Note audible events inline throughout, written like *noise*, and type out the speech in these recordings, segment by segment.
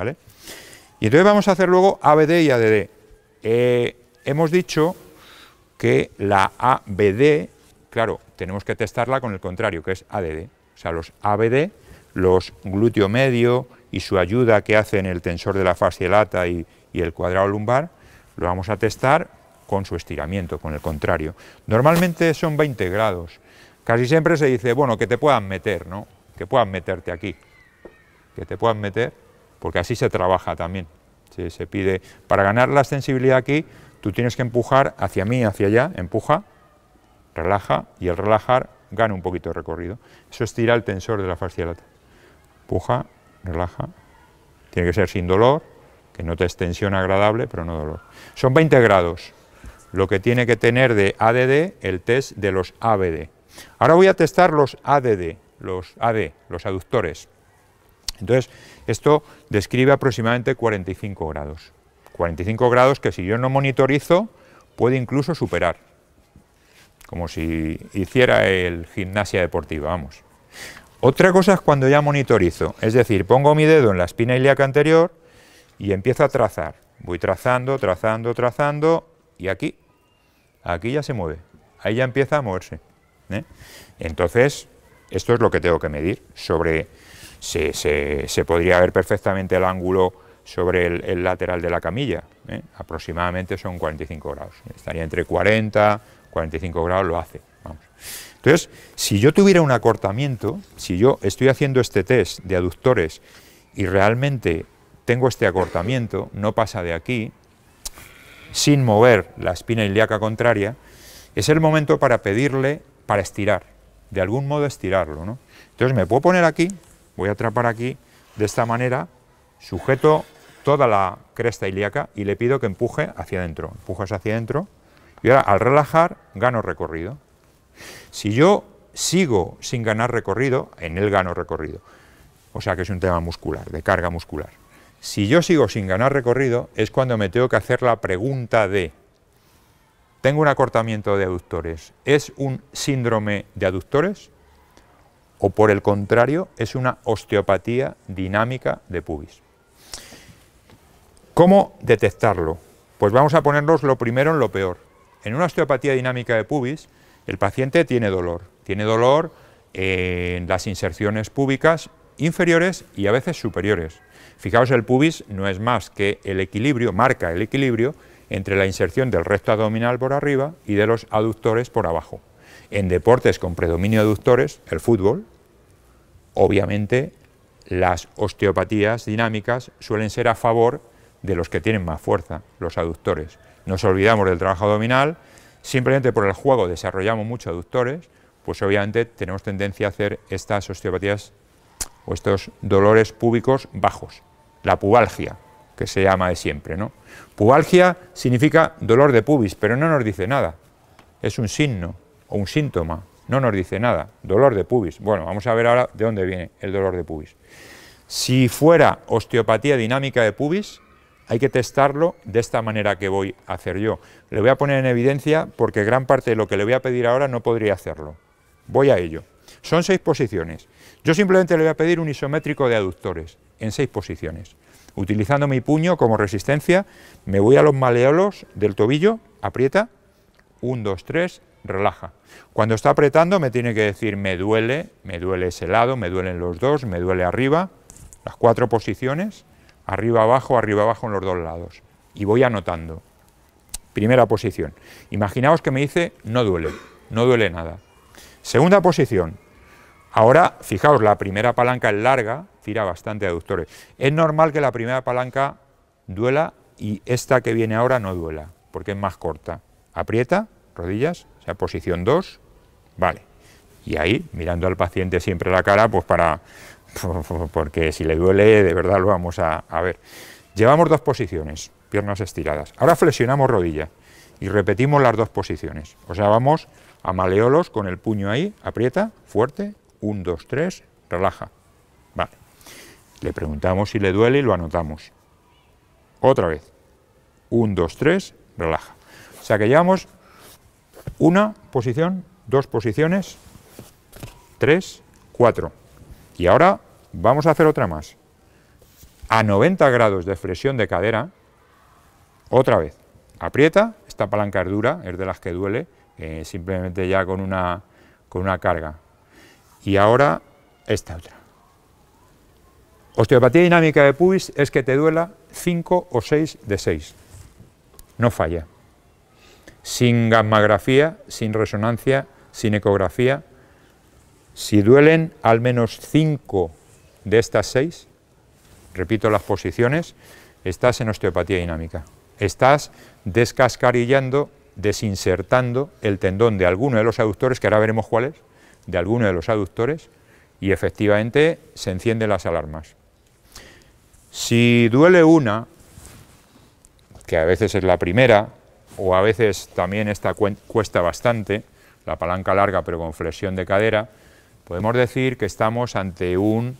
¿vale? Y entonces vamos a hacer luego ABD y ADD. Eh, hemos dicho que la ABD, claro, tenemos que testarla con el contrario, que es ADD. O sea, los ABD, los glúteo medio y su ayuda que hacen el tensor de la fascia lata y, y el cuadrado lumbar, lo vamos a testar con su estiramiento, con el contrario. Normalmente son 20 grados. Casi siempre se dice, bueno, que te puedan meter, ¿no? Que puedan meterte aquí. Que te puedan meter porque así se trabaja también. Se, pide, para ganar la sensibilidad aquí, tú tienes que empujar hacia mí, hacia allá, empuja, relaja, y el relajar gana un poquito de recorrido. Eso estira el tensor de la fascia lata. Empuja, relaja, tiene que ser sin dolor, que no te tensión agradable, pero no dolor. Son 20 grados, lo que tiene que tener de ADD el test de los ABD. Ahora voy a testar los ADD, los AD, los aductores. Entonces, esto describe aproximadamente 45 grados. 45 grados que si yo no monitorizo puede incluso superar, como si hiciera el gimnasia deportiva, vamos. Otra cosa es cuando ya monitorizo, es decir, pongo mi dedo en la espina ilíaca anterior y empiezo a trazar. Voy trazando, trazando, trazando y aquí, aquí ya se mueve, ahí ya empieza a moverse. ¿eh? Entonces, esto es lo que tengo que medir sobre se, se, podría ver perfectamente el ángulo sobre el, lateral de la camilla, ¿eh? aproximadamente son 45 grados, estaría entre 40, 45 grados lo hace. Entonces, si yo tuviera un acortamiento, si yo estoy haciendo este test de aductores y realmente tengo este acortamiento, no pasa de aquí, sin mover la espina ilíaca contraria, es el momento para pedirle para estirar, de algún modo estirarlo. ¿no? Entonces me puedo poner aquí voy a atrapar aquí, de esta manera, sujeto toda la cresta ilíaca y le pido que empuje hacia adentro, empujas hacia adentro, y ahora al relajar gano recorrido. Si yo sigo sin ganar recorrido, en él gano recorrido, o sea que es un tema muscular, de carga muscular. Si yo sigo sin ganar recorrido, es cuando me tengo que hacer la pregunta de, tengo un acortamiento de aductores, ¿es un síndrome de aductores? o por el contrario es una osteopatía dinámica de pubis. ¿Cómo detectarlo? Pues vamos a ponernos lo primero en lo peor. En una osteopatía dinámica de pubis, el paciente tiene dolor. Tiene dolor en las inserciones púbicas inferiores y a veces superiores. Fijaos, el pubis no es más que el equilibrio, marca el equilibrio entre la inserción del recto abdominal por arriba y de los aductores por abajo. En deportes con predominio de aductores, el fútbol, obviamente las osteopatías dinámicas suelen ser a favor de los que tienen más fuerza, los aductores. Nos olvidamos del trabajo abdominal, simplemente por el juego desarrollamos muchos aductores, pues obviamente tenemos tendencia a hacer estas osteopatías o estos dolores públicos bajos, la pubalgia, que se llama de siempre. ¿no? Pubalgia significa dolor de pubis, pero no nos dice nada, es un signo, o un síntoma, no nos dice nada, dolor de pubis. Bueno, vamos a ver ahora de dónde viene el dolor de pubis. Si fuera osteopatía dinámica de pubis, hay que testarlo de esta manera que voy a hacer yo. Le voy a poner en evidencia porque gran parte de lo que le voy a pedir ahora no podría hacerlo. Voy a ello. Son seis posiciones. Yo simplemente le voy a pedir un isométrico de aductores en seis posiciones. Utilizando mi puño como resistencia, me voy a los maleolos del tobillo, aprieta, 1, dos, tres relaja. Cuando está apretando me tiene que decir me duele, me duele ese lado, me duelen los dos, me duele arriba, las cuatro posiciones, arriba abajo, arriba abajo en los dos lados. Y voy anotando. Primera posición. Imaginaos que me dice no duele, no duele nada. Segunda posición. Ahora, fijaos, la primera palanca es larga, tira bastante aductores. Es normal que la primera palanca duela y esta que viene ahora no duela, porque es más corta. Aprieta, rodillas, posición 2, vale. Y ahí, mirando al paciente siempre la cara, pues para, *laughs* porque si le duele, de verdad lo vamos a, a ver. Llevamos dos posiciones, piernas estiradas. Ahora flexionamos rodilla y repetimos las dos posiciones. O sea, vamos a maleolos con el puño ahí, aprieta, fuerte, 1, 2, 3, relaja. Vale. Le preguntamos si le duele y lo anotamos. Otra vez. 1, 2, 3, relaja. O sea que llevamos una posición, dos posiciones, tres, cuatro. Y ahora vamos a hacer otra más. A 90 grados de flexión de cadera, otra vez. Aprieta, esta palanca es dura, es de las que duele, eh, simplemente ya con una, con una carga. Y ahora esta otra. Osteopatía dinámica de pubis es que te duela 5 o 6 de 6. No falla sin gammagrafía, sin resonancia, sin ecografía. Si duelen al menos cinco de estas seis... repito las posiciones, estás en osteopatía dinámica. Estás descascarillando, desinsertando el tendón de alguno de los aductores, que ahora veremos cuál es, de alguno de los aductores, y efectivamente se encienden las alarmas. Si duele una, que a veces es la primera, o a veces también esta cuesta bastante, la palanca larga pero con flexión de cadera, podemos decir que estamos ante un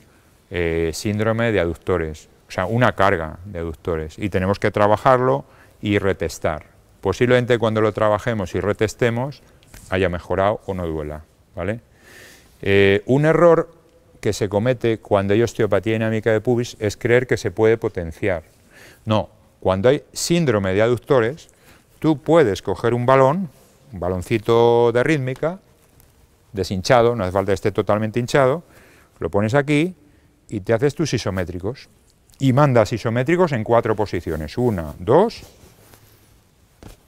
eh, síndrome de aductores, o sea, una carga de aductores, y tenemos que trabajarlo y retestar. Posiblemente cuando lo trabajemos y retestemos haya mejorado o no duela. ¿vale? Eh, un error que se comete cuando hay osteopatía dinámica de pubis es creer que se puede potenciar. No, cuando hay síndrome de aductores, Tú puedes coger un balón, un baloncito de rítmica, deshinchado, no hace falta que esté totalmente hinchado, lo pones aquí y te haces tus isométricos. Y mandas isométricos en cuatro posiciones. Una, dos,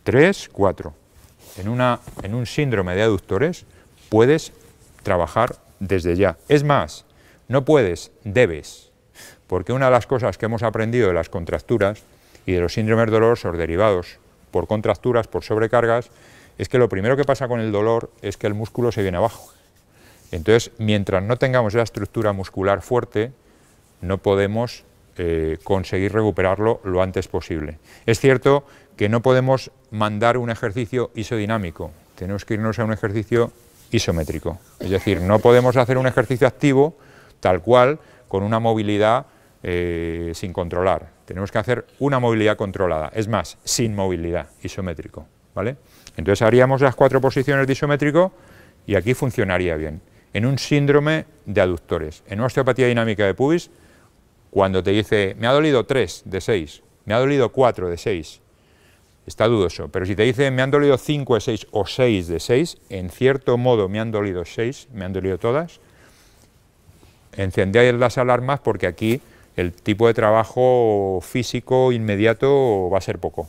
tres, cuatro. En, una, en un síndrome de aductores puedes trabajar desde ya. Es más, no puedes, debes. Porque una de las cosas que hemos aprendido de las contracturas y de los síndromes dolorosos derivados por contracturas, por sobrecargas, es que lo primero que pasa con el dolor es que el músculo se viene abajo. Entonces, mientras no tengamos la estructura muscular fuerte, no podemos eh, conseguir recuperarlo lo antes posible. Es cierto que no podemos mandar un ejercicio isodinámico, tenemos que irnos a un ejercicio isométrico. Es decir, no podemos hacer un ejercicio activo tal cual con una movilidad eh, sin controlar. Tenemos que hacer una movilidad controlada, es más, sin movilidad, isométrico. ¿vale? Entonces haríamos las cuatro posiciones de isométrico y aquí funcionaría bien. En un síndrome de aductores, en una osteopatía dinámica de pubis, cuando te dice, me ha dolido 3 de 6, me ha dolido 4 de 6, está dudoso, pero si te dice, me han dolido 5 de 6 o 6 de 6, en cierto modo me han dolido 6, me han dolido todas, encendéis las alarmas porque aquí el tipo de trabajo físico inmediato va a ser poco.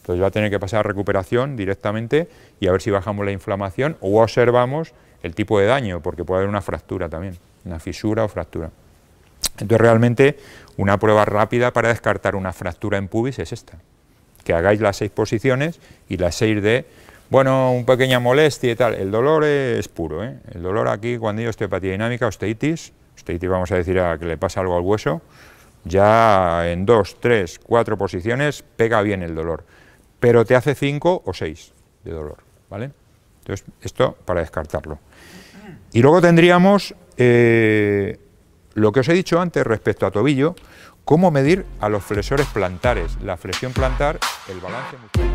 Entonces va a tener que pasar a recuperación directamente y a ver si bajamos la inflamación o observamos el tipo de daño, porque puede haber una fractura también, una fisura o fractura. Entonces realmente una prueba rápida para descartar una fractura en pubis es esta, que hagáis las seis posiciones y las seis de, bueno, un pequeña molestia y tal, el dolor es puro, ¿eh? el dolor aquí cuando hay osteopatía dinámica, osteitis, vamos a decir a que le pasa algo al hueso, ya en dos, tres, cuatro posiciones pega bien el dolor, pero te hace cinco o seis de dolor, ¿vale? Entonces, esto para descartarlo. Y luego tendríamos eh, lo que os he dicho antes respecto a tobillo, cómo medir a los flexores plantares, la flexión plantar, el balance muscular.